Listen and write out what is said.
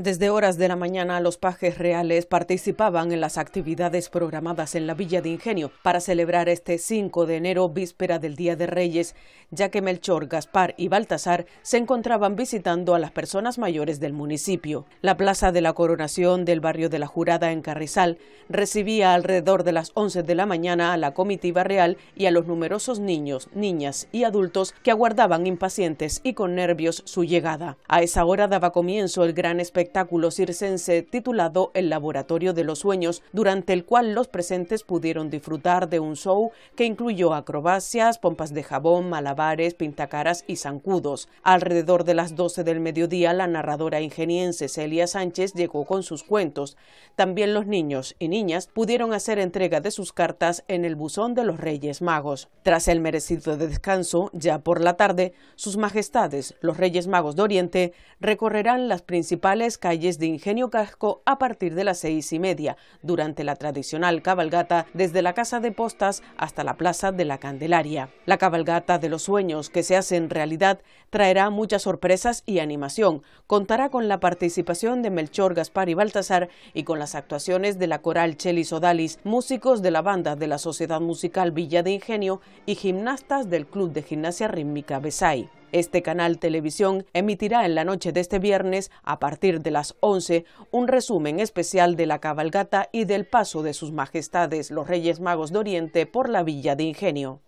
Desde horas de la mañana, los pajes reales participaban en las actividades programadas en la Villa de Ingenio para celebrar este 5 de enero, víspera del Día de Reyes, ya que Melchor, Gaspar y Baltasar se encontraban visitando a las personas mayores del municipio. La Plaza de la Coronación del barrio de la Jurada en Carrizal recibía alrededor de las 11 de la mañana a la comitiva real y a los numerosos niños, niñas y adultos que aguardaban impacientes y con nervios su llegada. A esa hora daba comienzo el gran espectáculo espectáculo circense titulado El Laboratorio de los Sueños, durante el cual los presentes pudieron disfrutar de un show que incluyó acrobacias, pompas de jabón, malabares, pintacaras y zancudos. Alrededor de las 12 del mediodía, la narradora ingeniense Celia Sánchez llegó con sus cuentos. También los niños y niñas pudieron hacer entrega de sus cartas en el buzón de los Reyes Magos. Tras el merecido descanso, ya por la tarde, sus majestades, los Reyes Magos de Oriente, recorrerán las principales calles de Ingenio Casco a partir de las seis y media, durante la tradicional cabalgata desde la Casa de Postas hasta la Plaza de la Candelaria. La cabalgata de los sueños que se hace en realidad traerá muchas sorpresas y animación. Contará con la participación de Melchor, Gaspar y Baltasar y con las actuaciones de la coral Chelis Odalis, músicos de la banda de la Sociedad Musical Villa de Ingenio y gimnastas del Club de Gimnasia Rítmica Besay. Este canal televisión emitirá en la noche de este viernes, a partir de las 11, un resumen especial de la cabalgata y del paso de sus majestades los Reyes Magos de Oriente por la Villa de Ingenio.